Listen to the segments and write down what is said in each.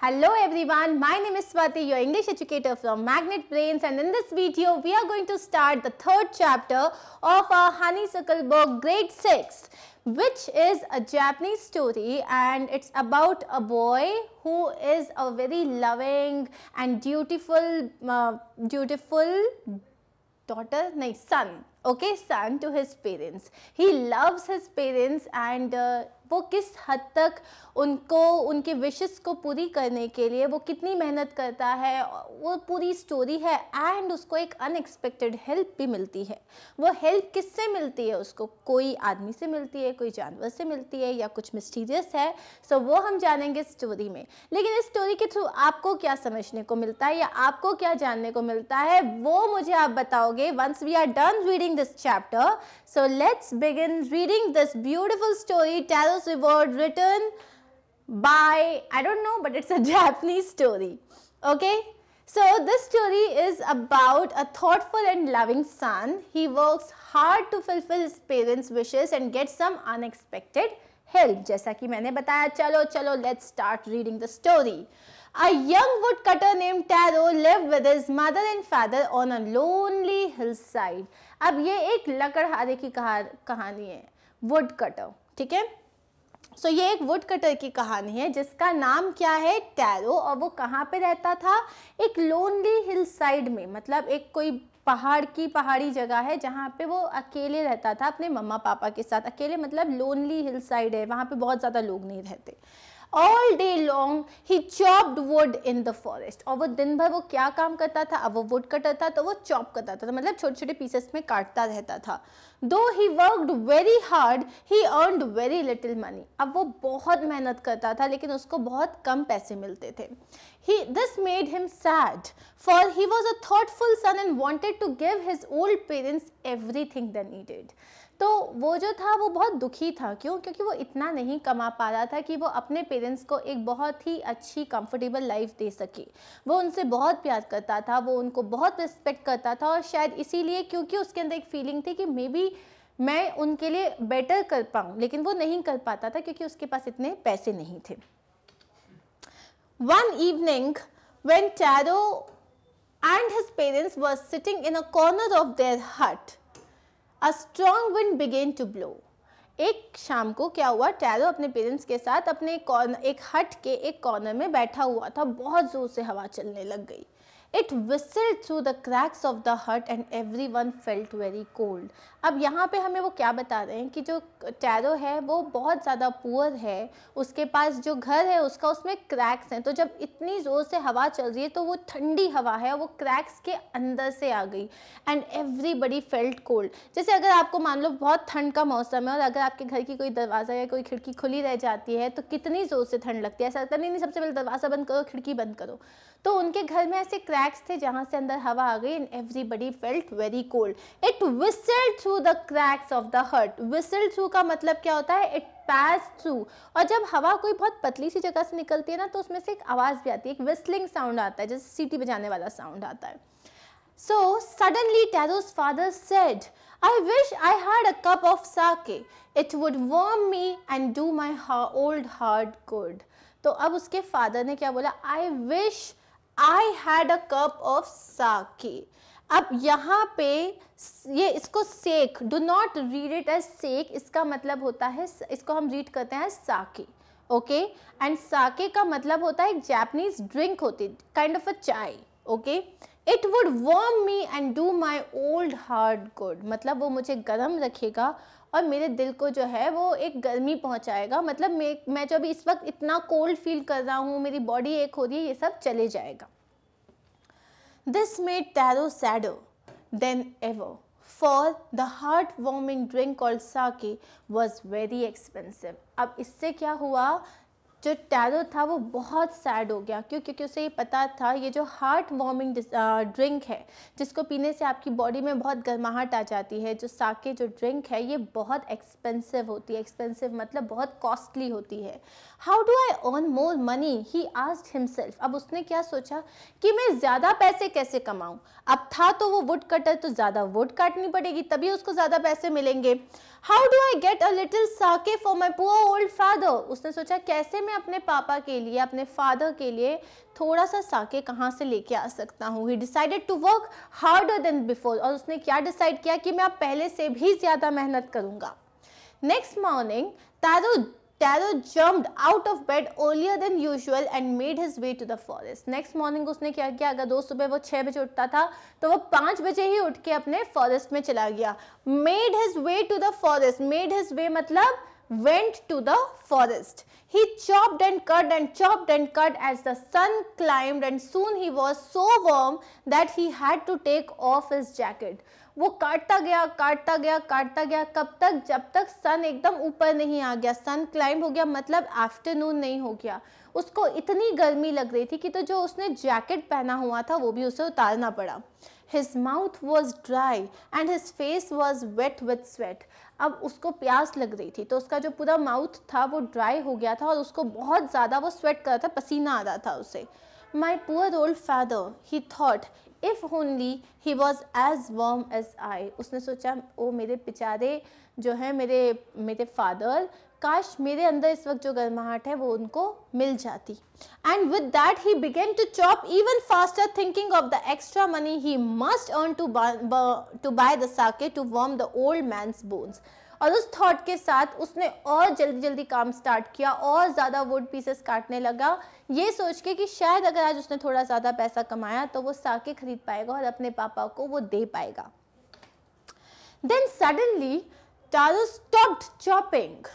Hello everyone, my name is Swati, your English educator from Magnet Brains and in this video we are going to start the third chapter of our Honeysuckle book grade 6 which is a Japanese story and it's about a boy who is a very loving and dutiful, uh, dutiful daughter, no son, okay son to his parents. He loves his parents and uh, वो किस हद तक उनको उनके wishes को पूरी करने के लिए वो कितनी मेहनत करता है वो पूरी स्टोरी है एंड उसको एक अनएक्सपेक्टेड हेल्प भी मिलती है वो हेल्प किससे मिलती है उसको कोई आदमी से मिलती है कोई जानवर से मिलती है या कुछ मिस्टीरियस है सो so, वो हम जानेंगे स्टोरी में लेकिन इस स्टोरी के थ्रू आपको क्या समझने को मिलता है या आपको क्या जानने को मिलता है वो मुझे आप बताओगे once we are done reading this chapter so let's begin reading this beautiful story tales reward return by, I don't know, but it's a Japanese story. Okay. So this story is about a thoughtful and loving son. He works hard to fulfill his parents' wishes and gets some unexpected help. जैसा कि मैंने बताया चलो चलो let's start reading the story. A young woodcutter named Taro lived with his mother and father on a lonely hillside. अब ये एक लकड़हारे की कहानी है woodcutter ठीक है सो so, ये एक वुड कटर की कहानी है जिसका नाम क्या है टैरो और वो कहाँ पे रहता था एक लोनली हिल साइड में मतलब एक कोई पहाड़ की पहाड़ी जगह है जहाँ पे वो अकेले रहता था अपने मम्मा पापा के साथ अकेले मतलब लोनली हिल साइड है वहाँ पे बहुत ज़्यादा लोग नहीं रहते all day long he chopped wood in the forest और वो दिन भर वो क्या काम करता था अब वो वुड कटर था तो वो चॉप करता था तो मतलब छोटे छोटे पीसेस में काटता रहता था दो he worked very hard he earned very little money अब वो बहुत मेहनत करता था लेकिन उसको बहुत कम पैसे मिलते थे he this made him sad for he was a thoughtful son and wanted to give his old parents everything the needed तो वो जो था वो बहुत दुखी था क्यों क्योंकि वो इतना नहीं कमा पा रहा था कि वो अपने पेरेंट्स को एक बहुत ही अच्छी कंफर्टेबल लाइफ दे सके वो उनसे बहुत प्यार करता था वो उनको बहुत रिस्पेक्ट करता था और शायद इसीलिए क्योंकि उसके अंदर एक फीलिंग थी कि मे बी मैं उनके लिए बेटर कर पाऊँ लेकिन वो नहीं कर पाता था क्योंकि उसके पास इतने पैसे नहीं थे one evening when Taro and his parents were sitting in a corner of their hut a strong wind began to blow एक शाम को क्या हुआ टैरो अपने पेरेंट्स के साथ अपने एक हट के एक कॉर्नर में बैठा हुआ था बहुत जोर से हवा चलने लग गई it whistle through the cracks of the hut and everyone felt very cold अब यहाँ पे हमें वो क्या बता रहे हैं कि जो टैरो है वो बहुत ज़्यादा पुअर है उसके पास जो घर है उसका उसमें क्रैक्स हैं तो जब इतनी ज़ोर से हवा चल रही है तो वो ठंडी हवा है वो क्रैक्स के अंदर से आ गई एंड एवरीबडी फेल्ट कोल्ड जैसे अगर आपको मान लो बहुत ठंड का मौसम है और अगर आपके घर की कोई दरवाज़ा या कोई खिड़की खुली रह जाती है तो कितनी ज़ोर से ठंड लगती है ऐसा लगता नहीं नहीं सबसे पहले दरवाज़ा बंद करो खिड़की बंद करो तो उनके घर में ऐसे क्रैक्स थे जहाँ से अंदर हवा आ गई and everybody felt very cold it whistled through through the cracks of the hut whistle through का मतलब क्या होता है इट पैस थ्रू और जब हवा कोई बहुत पतली सी जगह से निकलती है ना तो उसमें से एक आवाज़ भी आती है एक विस्लिंग साउंड आता है जैसे सीटी बजाने वाला साउंड आता है so suddenly Taro's father said I wish I had a cup of sake. It would warm me and do my old heart good. तो अब उसके फादर ने क्या बोला I wish I had a cup of sake अब यहाँ पे ये इसको sake do not read it as sake इसका मतलब होता है इसको हम रीड करते हैं साके ओके एंड साके का मतलब होता है एक जैपनीज ड्रिंक होती kind of a chai okay it would warm me and do my old heart good मतलब वो मुझे गर्म रखेगा और मेरे दिल को जो है वो एक गर्मी पहुंचाएगा मतलब मैं मैं जो अभी इस वक्त इतना कोल्ड फील कर रहा हूँ मेरी बॉडी एक हो रही है ये सब चले जाएगा This made Taro sadder than ever, for the heartwarming drink called sake was very expensive. अब इससे क्या हुआ जो टैरो था वो बहुत सैड हो गया क्यों क्योंकि उसे ये पता था ये जो हार्ट वार्मिंग ड्रिंक है जिसको पीने से आपकी बॉडी में बहुत गर्माहट आ जाती है जो साके जो ड्रिंक है ये बहुत एक्सपेंसिव होती है एक्सपेंसिव मतलब बहुत कॉस्टली होती है how do I earn more money he asked himself अब उसने क्या सोचा कि मैं ज़्यादा पैसे कैसे कमाऊँ अब था तो वो वुड कटर तो ज़्यादा वुड काटनी पड़ेगी तभी उसको ज़्यादा पैसे मिलेंगे how do I get a little sake for my poor old father उसने सोचा कैसे मैं अपने पापा के लिए अपने फादर के लिए थोड़ा सा साके कहाँ से लेके आ सकता हूँ he decided to work harder than before और उसने क्या डिसाइड किया कि मैं अब पहले से भी ज़्यादा मेहनत करूँगा next morning Taro Taro jumped out of bed earlier than usual and made his way to the forest next morning उसने क्या किया अगर दोस्त सुबह वो छः बजे उठता था तो वो पाँच बजे ही उठ के अपने फॉरेस्ट में चला गया made his way to the forest made his way मतलब went to the forest. He chopped and cut and chopped and cut as the sun climbed and soon he was so warm that he had to take off his jacket. वो काटता गया काटता गया काटता गया कब तक जब तक सन एकदम ऊपर नहीं आ गया सन क्लाइंब हो गया मतलब आफ्टरनून नहीं हो गया उसको इतनी गर्मी लग रही थी कि तो जो उसने जैकेट पहना हुआ था वो भी उसे उतारना पड़ा his mouth was dry and his face was wet with sweat अब उसको प्यास लग रही थी तो उसका जो पूरा माउथ था वो ड्राई हो गया था और उसको बहुत ज़्यादा वो स्वेट कर रहा था पसीना आ रहा था उसे my poor old father he thought if only he was as warm as I उसने सोचा ओ मेरे बेचारे जो है मेरे मेरे फादर काश मेरे अंदर इस वक्त जो गर्माहट है वो उनको मिल जाती and with that he began to chop even faster thinking of the extra money he must earn to to buy the sake to warm the old man's bones और उस थॉट के साथ उसने और जल्दी जल्दी काम स्टार्ट किया और ज़्यादा वुड पीसेस काटने लगा ये सोच के कि शायद अगर आज उसने थोड़ा ज़्यादा पैसा कमाया तो वो साके खरीद पाएगा और अपने पापा को वो दे पाएगा then suddenly Taro stopped chopping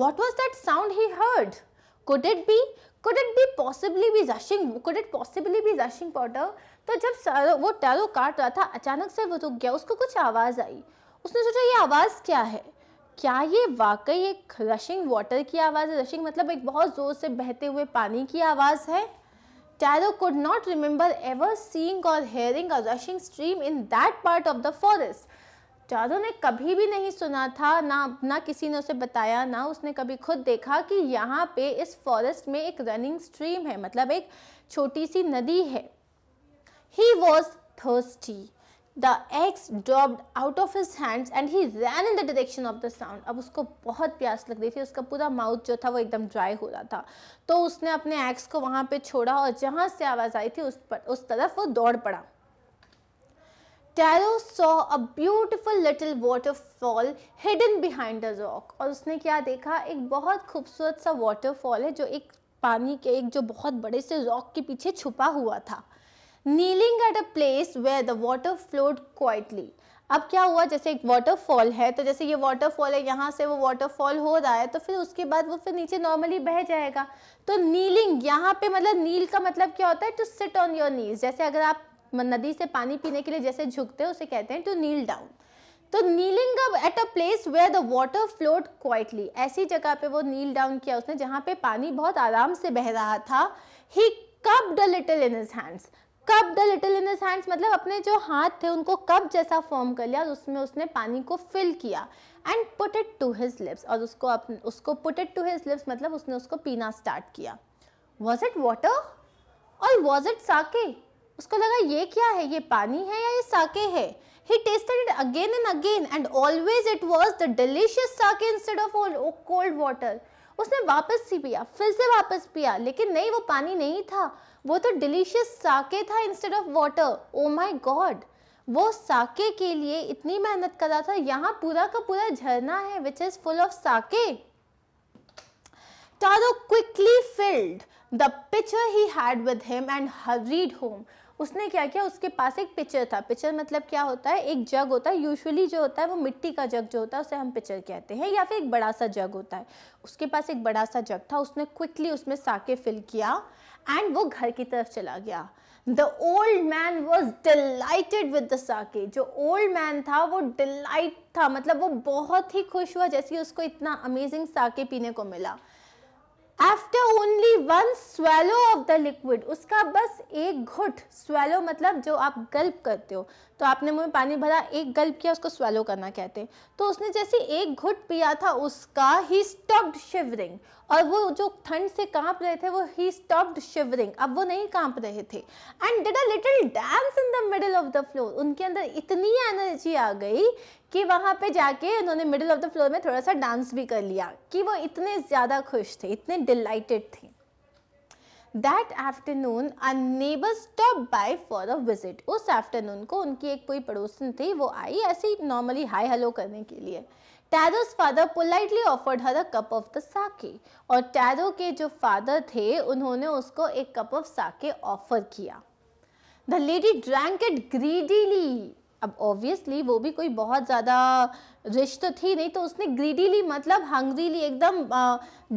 what was that sound he heard could it be could it be possibly be rushing could it possibly be rushing powder तो जब वो टैरो काट रहा था अचानक से वो रुक गया उसको कुछ आवाज़ आई उसने सोचा ये आवाज़ क्या है क्या ये वाकई एक रशिंग वाटर की आवाज़ है रशिंग मतलब एक बहुत ज़ोर से बहते हुए पानी की आवाज़ है Taro could not remember ever seeing और hearing a rushing stream in that part of the forest Taro ने कभी भी नहीं सुना था ना ना किसी ने उसे बताया ना उसने कभी खुद देखा कि यहाँ पे इस फॉरेस्ट में एक रनिंग स्ट्रीम है मतलब एक छोटी सी नदी है he was thirsty the axe dropped out of his hands and he ran in the direction of the sound अब उसको बहुत प्यास लग रही थी उसका पूरा माउथ जो था वो एकदम ड्राई हो रहा था तो उसने अपने एग्स को वहाँ पर छोड़ा और जहाँ से आवाज़ आई थी उस पर उस तरफ वो दौड़ पड़ा Taro saw a beautiful little waterfall hidden behind the rock और उसने क्या देखा एक बहुत खूबसूरत सा वाटरफॉल है जो एक पानी के एक जो बहुत बड़े से रॉक के पीछे छुपा हुआ था kneeling at a place way the water flowed quietly अब क्या हुआ जैसे एक वाटरफॉल है तो जैसे ये वाटरफॉल है यहाँ से वो वाटरफॉल हो रहा है तो फिर उसके बाद वो फिर नीचे नॉर्मली बह जाएगा तो नीलिंग यहाँ पे मतलब नील का मतलब क्या होता है to sit on your knees जैसे अगर आप नदी से पानी पीने के लिए जैसे झुकते हैं उसे कहते हैं टू नील डाउन तो नीलिंग अब at a place where the water flowed quietly ऐसी जगह पे वो नील डाउन किया उसने जहाँ पे पानी बहुत आराम से बह रहा था he cupped a little in his hands cup the little in this hands मतलब अपने जो हाथ थे उनको कप जैसा फॉर्म कर लिया और उसमें उसने पानी को फिल किया and put it to his lips और उसको अपने उसको put it to his lips मतलब उसने उसको पीना स्टार्ट किया वॉज इट वाटर और वॉज इट साके उसको लगा ये क्या है ये पानी है या ये साके है he tasted it again and again and always it was the delicious sake instead of old, cold water उसने वापस सी पिया फिर से वापस पिया लेकिन नहीं वो पानी नहीं था वो तो डिलीशियस साके था instead of water oh my God वो साके के लिए इतनी मेहनत कर रहा था यहाँ पूरा का पूरा झरना है which is full of sake Taro quickly filled the pitcher he had with him and hurried home उसने क्या किया उसके पास एक पिक्चर था पिक्चर मतलब क्या होता है एक जग होता है यूजुअली जो होता है वो मिट्टी का जग जो होता है उसे हम पिक्चर कहते हैं या फिर एक बड़ा सा जग होता है उसके पास एक बड़ा सा जग था उसने क्विकली उसमें साके फिल किया एंड वो घर की तरफ चला गया the old man was delighted with the sake जो ओल्ड मैन था वो डिलइट था मतलब वो बहुत ही खुश हुआ जैसे उसको इतना अमेजिंग साके पीने को मिला after only one swallow of the liquid उसका बस एक घुट स्वेलो मतलब जो आप गल्प करते हो तो आपने मुँह में पानी भरा एक गल्प किया उसको स्वेलो करना कहते हैं तो उसने जैसे एक घुट पिया था उसका ही स्टॉप्ड शिवरिंग और वो जो ठंड से कांप रहे थे वो ही स्टॉप्ड शिवरिंग अब वो नहीं कांप रहे थे and did a little dance in the middle of the floor उनके अंदर इतनी एनर्जी आ गई कि वहाँ पे जाके उन्होंने मिडिल ऑफ द फ्लोर में थोड़ा सा डांस भी कर लिया कि वो इतने ज़्यादा खुश थे इतने डिलइटेड थे that afternoon a neighbour stop by for a visit उस आफ्टरनून को उनकी एक कोई पड़ोसन थी वो आई ऐसी नॉर्मली हाय हेलो करने के लिए Taro's father politely offered her a cup of the sake और टैरो के जो फादर थे उन्होंने उसको एक कप ऑफ साके ऑफर किया the lady drank it greedily अब ऑब्वियसली वो भी कोई बहुत ज़्यादा रिश्त थी नहीं तो उसने ग्रीडीली मतलब हंग्रीली एकदम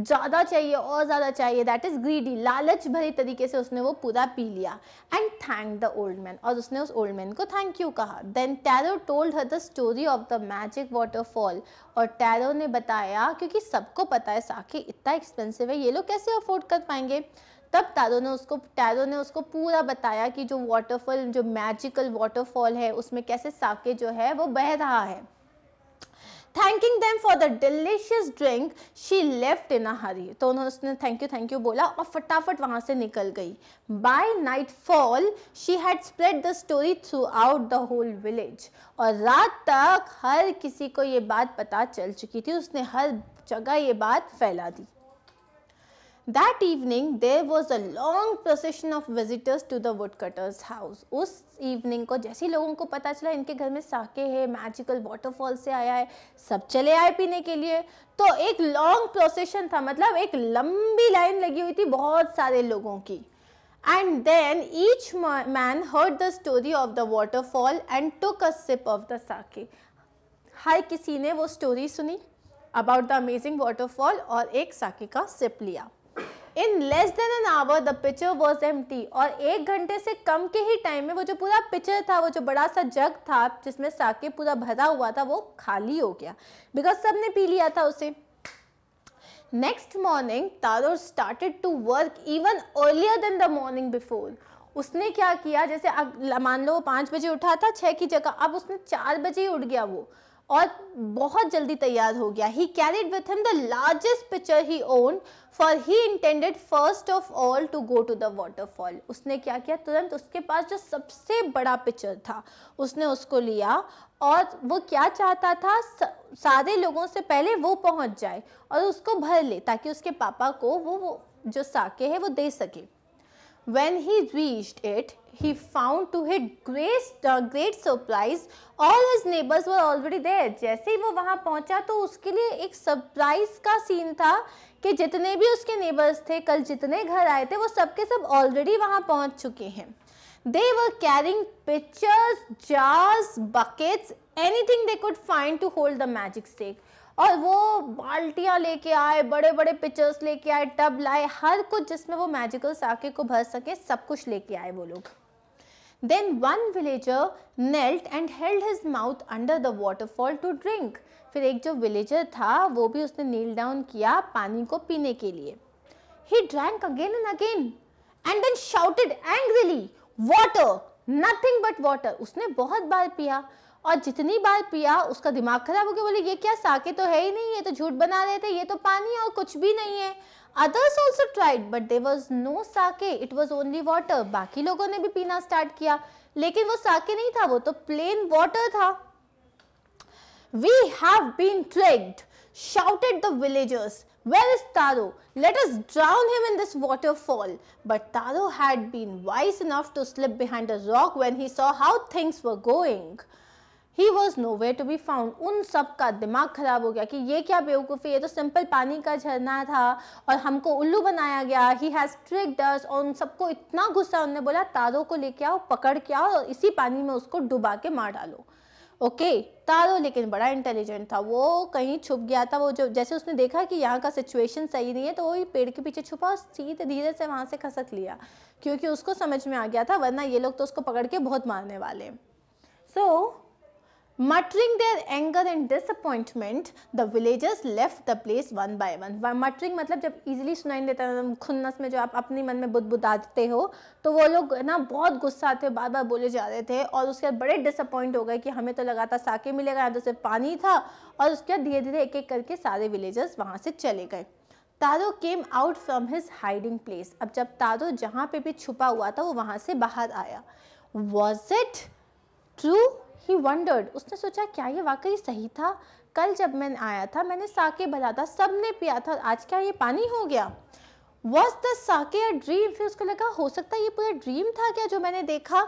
ज़्यादा चाहिए और ज़्यादा चाहिए दैट इज़ ग्रीडी लालच भरे तरीके से उसने वो पूरा पी लिया and thank the old man और उसने उस ओल्ड मैन को थैंक यू कहा then Taro told her the story of the magic waterfall और टैरो ने बताया क्योंकि सबको पता है साखी इतना एक्सपेंसिव है ये लोग कैसे अफोर्ड कर पाएंगे तब तारो ने उसको टैरो ने उसको पूरा बताया कि जो वाटरफॉल जो मैजिकल वाटरफॉल है उसमें कैसे साके जो है वो बह रहा है thanking them for the delicious drink she left in a hurry तो उन्होंने उसने थैंक यू थैंक यू बोला और फटाफट वहाँ से निकल गई by nightfall she had spread the story throughout the whole village और रात तक हर किसी को ये बात पता चल चुकी थी उसने हर जगह ये बात फैला दी That evening there was a long procession of visitors to the woodcutter's house. उस evening को जैसे ही लोगों को पता चला इनके घर में साके है मैजिकल वाटरफॉल से आया है सब चले आए पीने के लिए तो एक लॉन्ग प्रोसेशन था मतलब एक लंबी लाइन लगी हुई थी बहुत सारे लोगों की And then each man heard the story of the waterfall and took a sip of the sake. हर किसी ने वो story सुनी about the amazing waterfall और एक sake का sip लिया in less than an hour the pitcher was एम और एक घंटे से कम के ही टाइम में वो जो पूरा पिक्चर था वो जो बड़ा सा जग था जिसमें साके पूरा भरा हुआ था वो खाली हो गया बिकॉज सब ने पी लिया था उसे next morning Taro started to work even earlier than the morning before उसने क्या किया जैसे मान लो वो पाँच बजे उठा था छः की जगह अब उसने चार बजे ही उठ गया वो और बहुत जल्दी तैयार हो गया he carried with him the largest pitcher he own for he intended first of all to go to the waterfall उसने क्या किया तुरंत उसके पास जो सबसे बड़ा पिक्चर था उसने उसको लिया और वो क्या चाहता था सारे लोगों से पहले वो पहुंच जाए और उसको भर ले ताकि उसके पापा को वो, वो जो साके है वो दे सके when he reached it he found to his great uh, great surprise all his neighbors were already there jaise hi wo wahan pahuncha to uske liye ek surprise ka scene tha ki jitne bhi uske neighbors the kal jitne ghar aaye the wo sab ke sab already wahan pahunch chuke hain they were carrying pitchers jars buckets anything they could find to hold the magic stick और वो बाल्टियाँ लेके आए बड़े बड़े pictures लेके आए tub लाए हर कुछ जिसमें वो मैजिकल साके को भर सके सब कुछ लेके आए वो लोग Then one villager knelt and held his mouth under the waterfall to drink. फिर एक जो विलेजर था वो भी उसने नील डाउन किया पानी को पीने के लिए ही drank again and again and then shouted angrily water nothing but water उसने बहुत बार पिया और जितनी बार पिया उसका दिमाग खराब हो गया बोले ये क्या साके तो है ही नहीं ये तो झूठ बना रहे थे ये तो पानी और कुछ भी नहीं है Others also tried, but there was no sake. It was only water. बाकी लोगों ने भी पीना स्टार्ट किया लेकिन वो sake नहीं था वो तो plain water था We have been tricked, shouted the villagers. Where is Taro? Let us drown him in this waterfall. But Taro had been wise enough to slip behind a rock when he saw how things were going. He was no way to be found उन सब का दिमाग खराब हो गया कि ये क्या बेवकूफ़ी ये तो सिंपल पानी का झरना था और हमको उल्लू बनाया गया ही हैज़ ट्रिक डस और उन सबको इतना गुस्सा उनने बोला तारों को लेके आओ पकड़ के आओ और इसी पानी में उसको डुबा के मार डालो ओके okay, तारो लेकिन बड़ा इंटेलिजेंट था वो कहीं छुप गया था वो जो जैसे उसने देखा कि यहाँ का सिचुएशन सही नहीं है तो वो पेड़ के पीछे छुपा और सीधे धीरे से वहाँ से खसक लिया क्योंकि उसको समझ में आ गया था वरना ये लोग तो उसको पकड़ के बहुत मारने वाले so so, muttering their anger and disappointment the villagers left the place one by one muttering मतलब जब easily सुनाई देता है खुन्नस में जो आप अपने मन में बुदबुदाते हो तो वो लोग ना बहुत गुस्सा थे बार बार बोले जा रहे थे और उसके बाद बड़े डिसअपॉइंट हो गए कि हमें तो लगा था साके मिलेगा यहाँ तो सिर्फ पानी था और उसके बाद धीरे धीरे एक एक करके सारे विलेजर्स वहाँ से चले गए Taro came out from his hiding place अब जब तारो जहाँ पे भी छुपा हुआ था वो वहाँ से बाहर आया was it true he wondered उसने सोचा क्या ये वाकई सही था कल जब मैं आया था मैंने साके भरा था सब ने पिया था आज क्या ये पानी हो गया वॉज द साके अ ड्रीम फिर उसको लगा हो सकता है ये पूरा ड्रीम था क्या जो मैंने देखा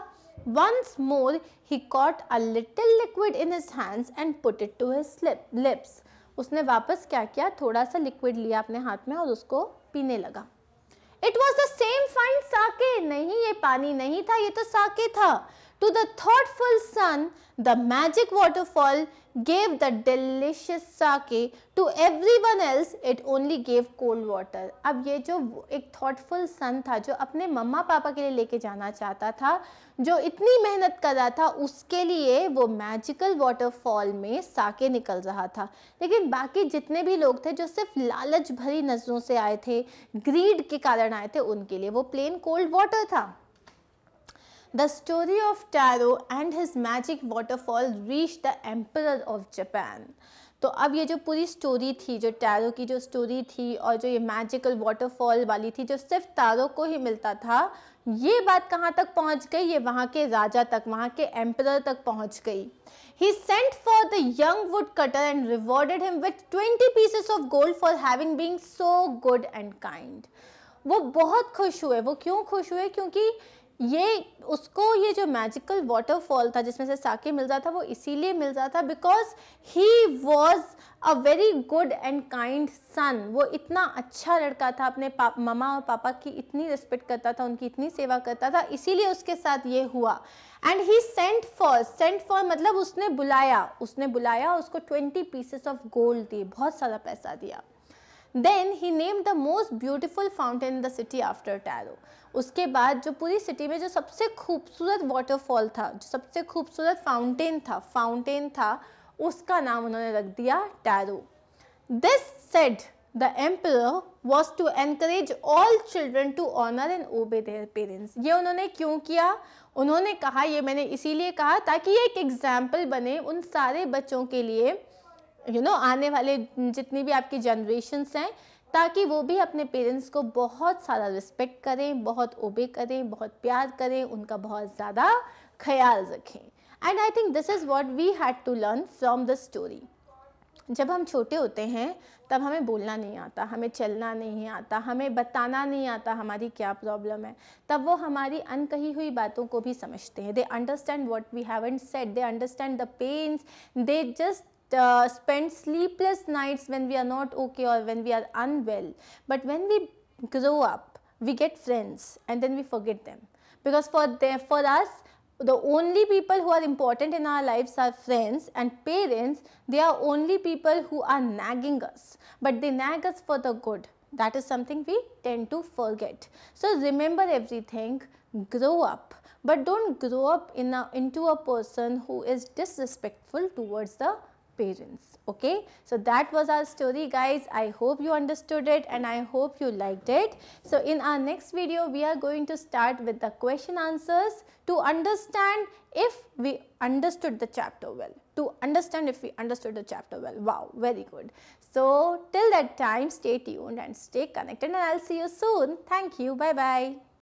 once more he caught a little liquid in his hands and put it to his lips उसने वापस क्या किया थोड़ा सा लिक्विड लिया अपने हाथ में और उसको पीने लगा it was the same fine sake नहीं ये पानी नहीं था ये तो साके था To the thoughtful son, the magic waterfall gave the delicious sake. To everyone else, it only gave cold water. अब ये जो एक thoughtful son था जो अपने मम्मा पापा के लिए लेके जाना चाहता था जो इतनी मेहनत कर रहा था उसके लिए वो मैजिकल वाटरफॉल में साके निकल रहा था लेकिन बाकी जितने भी लोग थे जो सिर्फ लालच भरी नज़रों से आए थे ग्रीड के कारण आए थे उनके लिए वो प्लेन कोल्ड वाटर था The story of Taro and his magic waterfall reached the Emperor of Japan. तो अब ये जो पूरी स्टोरी थी जो टैरो की जो स्टोरी थी और जो ये मैजिकल वाटरफॉल वाली थी जो सिर्फ तारो को ही मिलता था ये बात कहाँ तक पहुँच गई ये वहाँ के राजा तक वहाँ के एम्पर तक पहुँच गई he sent for the young woodcutter and rewarded him with twenty pieces of gold for having being so good and kind वो बहुत खुश हुए वो क्यों खुश हुए क्योंकि ये उसको ये जो मैजिकल वाटरफॉल था जिसमें से साके मिल जाता वो इसीलिए मिल जाता because he was a very good and kind son वो इतना अच्छा लड़का था अपने मामा ममा और पापा की इतनी रिस्पेक्ट करता था उनकी इतनी सेवा करता था इसीलिए उसके साथ ये हुआ and he sent for sent for मतलब उसने बुलाया उसने बुलाया उसको ट्वेंटी पीसेस ऑफ गोल्ड दिए बहुत सारा पैसा दिया then he name the most beautiful fountain in the city after Taro उसके बाद जो पूरी सिटी में जो सबसे खूबसूरत वाटरफॉल था जो सबसे खूबसूरत फाउंटेन था फाउंटेन था उसका नाम उन्होंने रख दिया Taro this said the emperor was to encourage all children to honour and obey their parents ये उन्होंने क्यों किया उन्होंने कहा ये मैंने इसीलिए कहा ताकि ये एक एग्जाम्पल बने उन सारे बच्चों के लिए यू नो आने वाले जितनी भी आपकी जनरेशन्स हैं ताकि वो भी अपने पेरेंट्स को बहुत सारा रिस्पेक्ट करें बहुत ओबे करें बहुत प्यार करें उनका बहुत ज़्यादा ख्याल रखें and I think this is what we had to learn from the story जब हम छोटे होते हैं तब हमें बोलना नहीं आता हमें चलना नहीं आता हमें बताना नहीं आता हमारी क्या प्रॉब्लम है तब वो हमारी अनकही हुई बातों को भी समझते हैं they understand what we haven't set they understand the pains they just uh, spend sleepless nights when we are not okay or when we are unwell. But when we grow up, we get friends and then we forget them. Because for, for us, the only people who are important in our lives are friends and parents. They are only people who are nagging us. But they nag us for the good. That is something we tend to forget. So remember everything, grow up but don't grow up in a, into a person who is disrespectful towards the parents okay so that was our story guys i hope you understood it and i hope you liked it so in our next video we are going to start with the question answers to understand if we understood the chapter well to understand if we understood the chapter well wow very good so till that time stay tuned and stay connected and i'll see you soon thank you bye bye